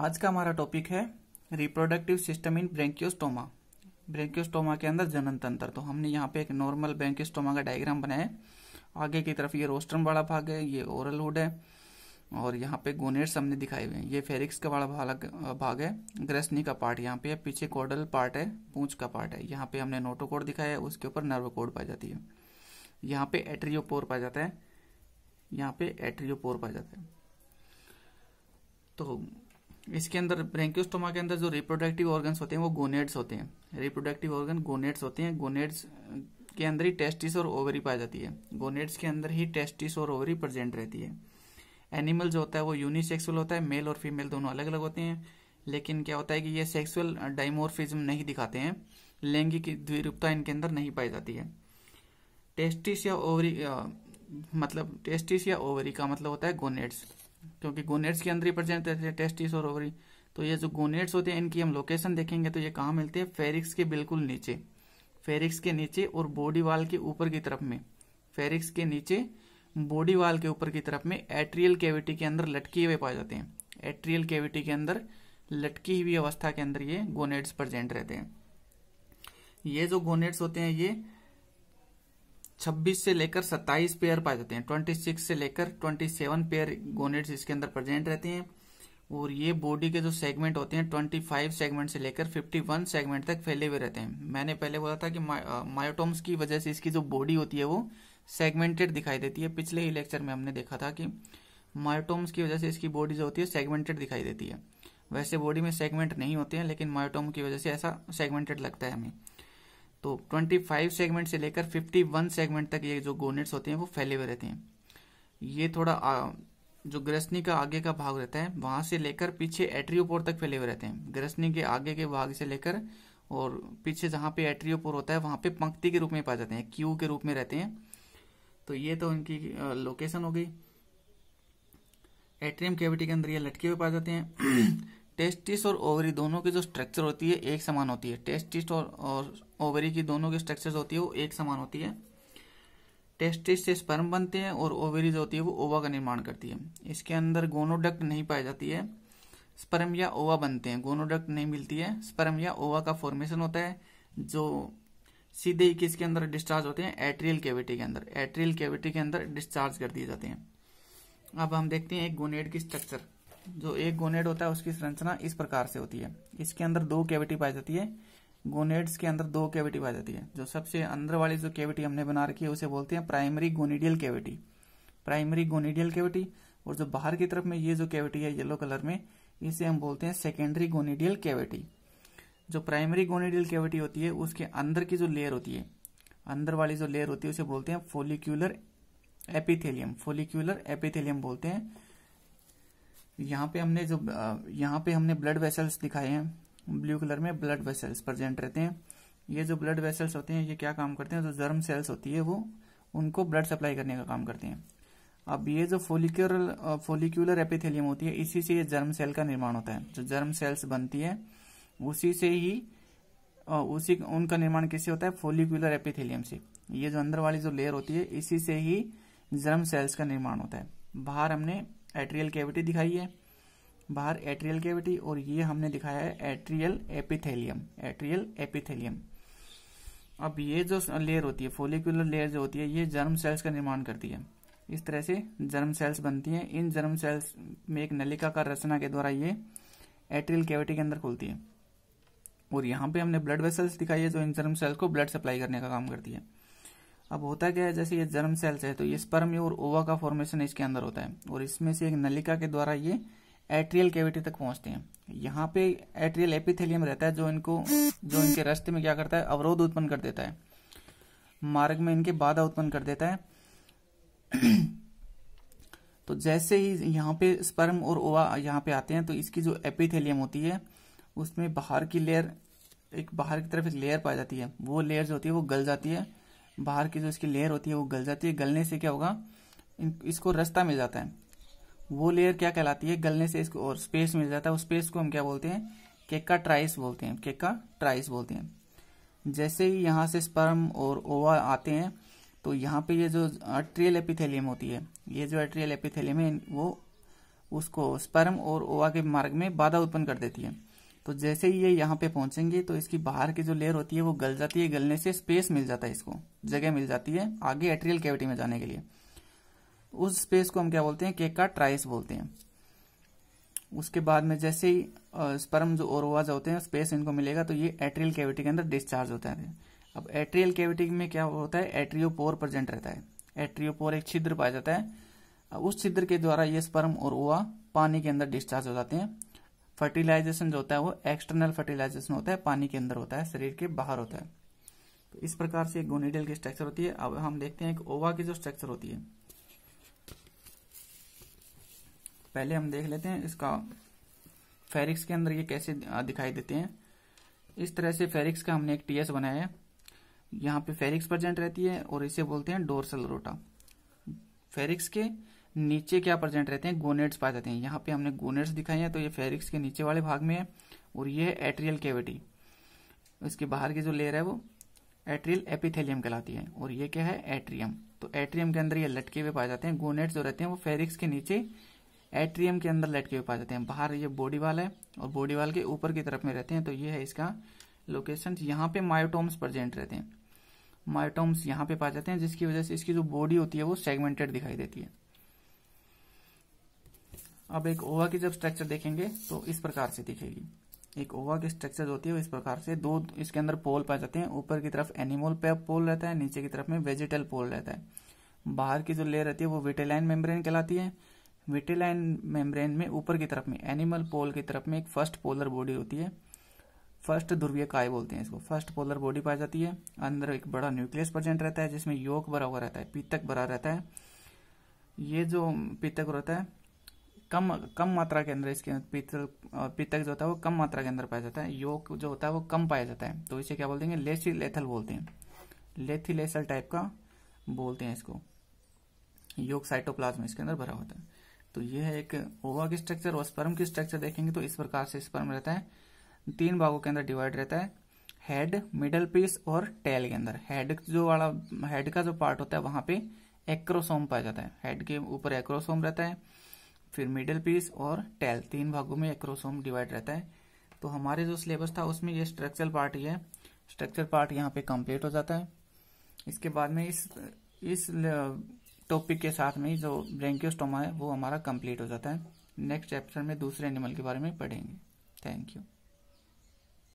आज का हमारा टॉपिक है reproductive system in branchiostoma branchiostoma के अंदर जनन तंत्र तो हमने यहाँ पे एक नॉर्मल ब्रेंक्योस्टोमा का डायग्राम बनाया है आगे की तरफ ये रोस्ट्रम वाला भाग है ये ओरल हुड है और यहाँ पे गोनेट्स हमने दिखाए हुए हैं ये फेरिक्स का वाला भाग भाग है ग्रेसनी का पार्ट यहाँ पे है पीछे कोडल पार्ट है पूंछ का पार्ट है यहाँ पे हमने नोटोकोड दिखाया है उसके ऊपर नर्व कोड पाई जाती है यहाँ पे एट्रियोपोर पाया जाता है यहाँ पे एट्रियोपोर पाया जाता है तो इसके अंदर ब्रेंक्योस्टोमा के अंदर जो रिप्रोडक्टिव ऑर्गन्स होते हैं वो गोनेड्स होते हैं रिप्रोडक्टिव ऑर्गन गोनेड्स होते हैं गोनेड्स के अंदर ही टेस्टिस और ओवरी पाई जाती है गोनेड्स के अंदर ही टेस्टिस और ओवरी प्रेजेंट रहती है एनिमल जो होता है वो यूनिसेक्सुअल होता है मेल और फीमेल दोनों अलग अलग होते हैं लेकिन क्या होता है कि ये सेक्सुअल डाइमोरफिज्म नहीं दिखाते हैं लैंगिक द्विरूपता इनके अंदर नहीं पाई जाती है टेस्टिस या ओवरी मतलब टेस्टिस या ओवरी का मतलब होता है गोनेड्स क्योंकि गोनेट्स के अंदर ही प्रेजेंट रहते हैं टेस्टिस और ओवरी तो ये जो गोनेट्स होते हैं इनकी हम लोकेशन देखेंगे तो ये कहाँ मिलते हैं फेरिक्स के बिल्कुल नीचे फेरिक्स के नीचे और बॉडी वाल के ऊपर की तरफ में फेरिक्स के नीचे बॉडी वाल के ऊपर की तरफ में एट्रियल कैविटी के अंदर लटके हुए पाए जाते हैं एट्रियल कैविटी के अंदर लटकी हुई अवस्था के अंदर ये गोनेट्स प्रजेंट रहते हैं ये जो गोनेट्स होते हैं ये 26 से लेकर 27 पेयर पाए जाते हैं 26 से लेकर 27 पेयर गोनेट्स इसके अंदर प्रेजेंट रहते हैं और ये बॉडी के जो सेगमेंट होते हैं 25 सेगमेंट से लेकर 51 सेगमेंट तक फैले हुए रहते हैं मैंने पहले बोला था कि मायोटोम्स uh, की वजह से इसकी जो बॉडी होती है वो सेगमेंटेड दिखाई देती है पिछले ही लेक्चर में हमने देखा था कि मायोटोम्स की वजह से इसकी बॉडी जो होती है सेगमेंटेड दिखाई देती है वैसे बॉडी में सेगमेंट नहीं होते हैं लेकिन मायोटोम की वजह से ऐसा सेगमेंटेड लगता है हमें तो 25 सेगमेंट से लेकर 51 सेगमेंट तक ये जो गोनेट्स होते हैं वो फैले हुए रहते हैं ये थोड़ा जो ग्रसनी का आगे का भाग रहता है वहां से लेकर पीछे एट्रियोपोर तक फैले हुए रहते हैं ग्रसनी के आगे के भाग से लेकर और पीछे जहां पे एट्रियोपोर होता है वहां पे पंक्ति के रूप में पाए जाते हैं क्यू के रूप में रहते हैं तो ये तो इनकी लोकेशन हो गई एट्रियम कैविटी के अंदर ये लटके हुए पाए जाते हैं टेस्टिस और ओवरी दोनों की जो स्ट्रक्चर होती है एक समान होती है टेस्टिस और, और ओवरी की दोनों की स्ट्रक्चर होती है वो एक समान होती है टेस्टिस से स्पर्म बनते हैं और ओवरी जो होती है वो ओवा का निर्माण करती है इसके अंदर गोनोडक्ट नहीं पाई जाती है स्पर्म या ओवा बनते हैं गोनोडक्ट नहीं मिलती है स्पर्म या ओवा का फॉर्मेशन होता है जो सीधे ही किसके अंदर डिस्चार्ज होते हैं एट्रियल कैविटी के अंदर एट्रियल कैविटी के अंदर डिस्चार्ज कर दिए जाते हैं अब हम देखते हैं एक गोनेड की स्ट्रक्चर जो एक गोनेड होता है उसकी संरचना इस प्रकार से होती है इसके अंदर दो कैविटी पाई जाती है गोनेड्स के अंदर दो कैविटी पाई जाती है जो सबसे अंदर वाली जो कैविटी हमने बना रखी है उसे बोलते हैं primary gonadial cavity primary gonadial cavity और जो बाहर की तरफ में ये जो कैविटी है येलो कलर में इसे हम बोलते हैं सेकेंडरी गोनेडियल कैविटी जो प्राइमरी गोनेडियल कैविटी होती है उसके अंदर की जो लेयर होती है अंदर वाली जो लेयर होती है उसे बोलते हैं फोलिक्यूलर एपिथेलियम फोलिक्यूलर एपिथेलियम बोलते हैं यहाँ पे हमने जो यहाँ पे हमने ब्लड वेसल्स दिखाए हैं ब्लू कलर में ब्लड वेसल्स प्रेजेंट रहते हैं ये जो ब्लड वेसल्स होते हैं ये क्या काम करते हैं जो जर्म सेल्स होती है वो उनको ब्लड सप्लाई करने का काम करते हैं अब ये जो फोलिक्यूर फोलिक्यूलर एपिथेलियम होती है इसी से ये जर्म सेल का निर्माण होता है जो जर्म सेल्स बनती है उसी से ही उसी उनका निर्माण किससे होता है फोलिकुलर एपिथेलियम से ये जो अंदर वाली जो लेयर होती है इसी से ही जर्म सेल्स का निर्माण होता है बाहर हमने एट्रियल कैविटी दिखाई है बाहर एट्रियल कैविटी और ये हमने दिखाया है एट्रियल एपिथेलियम एट्रियल एपिथेलियम अब ये जो लेयर होती है फोलिकुलर लेयर जो होती है ये जर्म सेल्स का निर्माण करती है इस तरह से जर्म सेल्स बनती हैं इन जर्म सेल्स में एक नलिका का रचना के द्वारा ये एट्रियल कैविटी के अंदर खुलती है और यहाँ पे हमने ब्लड वेसल्स दिखाई है जो इन जर्म सेल्स को ब्लड सप्लाई करने का काम करती है अब होता क्या है जैसे ये जर्म सेल्स है तो ये स्पर्म और ओवा का फॉर्मेशन इसके अंदर होता है और इसमें से एक नलिका के द्वारा ये एट्रियल कैविटी तक पहुंचते हैं यहाँ पे एट्रियल एपिथेलियम रहता है जो इनको जो इनके रास्ते में क्या करता है अवरोध उत्पन्न कर देता है मार्ग में इनके बाधा उत्पन्न कर देता है तो जैसे ही यहाँ पे स्पर्म और ओवा यहाँ पे आते हैं तो इसकी जो एपिथेलियम होती है उसमें बाहर की लेयर एक बाहर की तरफ एक लेयर पाई जाती है वो लेयर जो होती है वो गल जाती है बाहर की जो इसकी लेयर होती है वो गल जाती है गलने से क्या होगा इसको रास्ता मिल जाता है वो लेयर क्या कहलाती है गलने से इसको और स्पेस मिल जाता है उस स्पेस को हम क्या बोलते हैं केक का ट्राइस बोलते हैं केक का ट्राइस बोलते हैं जैसे ही यहाँ से स्पर्म और ओवा आते हैं तो यहाँ पे ये जो अट्रियल एपिथेलियम होती है ये जो अट्रियल एपिथेलियम है वो उसको स्पर्म और ओवा के मार्ग में बाधा उत्पन्न कर देती है तो जैसे ही ये यहाँ पे पहुंचेंगे तो इसकी बाहर की जो लेयर होती है वो गल जाती है गलने से स्पेस मिल जाता है इसको जगह मिल जाती है आगे एट्रियल कैविटी में जाने के लिए उस स्पेस को हम क्या बोलते हैं केक का ट्राइस बोलते हैं उसके बाद में जैसे ही स्पर्म जो ओरवाज होते हैं स्पेस इनको मिलेगा तो ये एट्रियल कैविटी के अंदर डिस्चार्ज होता है अब एट्रियल कैविटी में क्या होता है एट्रियोपोर प्रेजेंट रहता है एट्रियोपोर एक छिद्र पाया जाता है उस छिद्र के द्वारा ये स्पर्म और ओवा पानी के अंदर डिस्चार्ज हो जाते हैं फर्टिलाइजेशन जो होता है वो एक्सटर्नल फर्टिलाइजेशन होता है पानी के अंदर होता है शरीर के बाहर होता है तो इस प्रकार से गोनीडल की स्ट्रक्चर होती है अब हम देखते हैं ओवा की जो स्ट्रक्चर होती है पहले हम देख लेते हैं इसका फेरिक्स के अंदर ये कैसे दिखाई देते हैं इस तरह से फेरिक्स का हमने एक टीएस बनाया है यहाँ पे फेरिक्स प्रेजेंट रहती है और इसे बोलते हैं डोरसल रोटा फेरिक्स के नीचे क्या प्रेजेंट रहते हैं गोनेट्स पाए जाते हैं यहाँ पे हमने गोनेट्स दिखाए हैं तो ये फेरिक्स के नीचे वाले भाग में है और ये है एट्रियल कैविटी इसके बाहर की जो लेयर है वो एट्रियल एपिथेलियम कहलाती है और ये क्या है एट्रियम तो एट्रियम के अंदर ये लटके हुए पाए जाते हैं गोनेट्स जो रहते हैं वो फेरिक्स के नीचे एट्रियम के अंदर लटके हुए पाए जाते हैं बाहर ये बॉडी वाल है और बॉडी वाल के ऊपर की तरफ में रहते हैं तो ये है इसका लोकेशन यहाँ पे मायोटोम्स प्रजेंट रहते हैं मायोटोम्स यहाँ पे पाए जाते हैं जिसकी वजह से इसकी जो बॉडी होती है वो सेगमेंटेड दिखाई देती है अब एक ओवा की जब स्ट्रक्चर देखेंगे तो इस प्रकार से दिखेगी एक ओवा की स्ट्रक्चर होती है इस प्रकार से दो इसके अंदर पोल पाए जाते हैं ऊपर की तरफ एनिमल पे पोल रहता है नीचे की तरफ में वेजिटल पोल रहता है बाहर की जो लेयर रहती है वो विटेलाइन मेम्ब्रेन कहलाती है विटेलाइन मेम्ब्रेन में ऊपर की तरफ में एनिमल पोल की तरफ में एक फर्स्ट पोलर बॉडी होती है फर्स्ट ध्रुवीय काय बोलते हैं इसको फर्स्ट पोलर बॉडी पाई जाती है अंदर एक बड़ा न्यूक्लियस प्रेजेंट रहता है जिसमें योग भरा हुआ रहता है पीतक भरा रहता है ये जो पीतक रहता है कम कम मात्रा के अंदर इसके पीतल पीतक जो होता है वो कम मात्रा के अंदर पाया जाता है योग जो होता है वो कम पाया जाता है तो इसे क्या बोलते हैं लेसी लेथल बोलते हैं लेथी लेसल टाइप का बोलते हैं इसको योग साइटोप्लाज्म इसके अंदर भरा होता है तो ये है एक ओवा की स्ट्रक्चर और स्पर्म की स्ट्रक्चर देखेंगे तो इस प्रकार से स्पर्म रहता है तीन भागों के अंदर डिवाइड रहता है हेड मिडल पीस और टेल के अंदर हेड जो वाला हेड का जो पार्ट होता है वहां पे एक्रोसोम पाया जाता है हेड के ऊपर एक्रोसोम रहता है फिर मिडिल पीस और टेल तीन भागों में एक्रोसोम डिवाइड रहता है तो हमारे जो सिलेबस था उसमें ये स्ट्रक्चरल पार्ट ही है स्ट्रक्चर पार्ट यहाँ पे कंप्लीट हो जाता है इसके बाद में इस इस टॉपिक के साथ में जो ब्रेंकियोस्टोमा है वो हमारा कंप्लीट हो जाता है नेक्स्ट चैप्टर में दूसरे एनिमल के बारे में पढ़ेंगे थैंक यू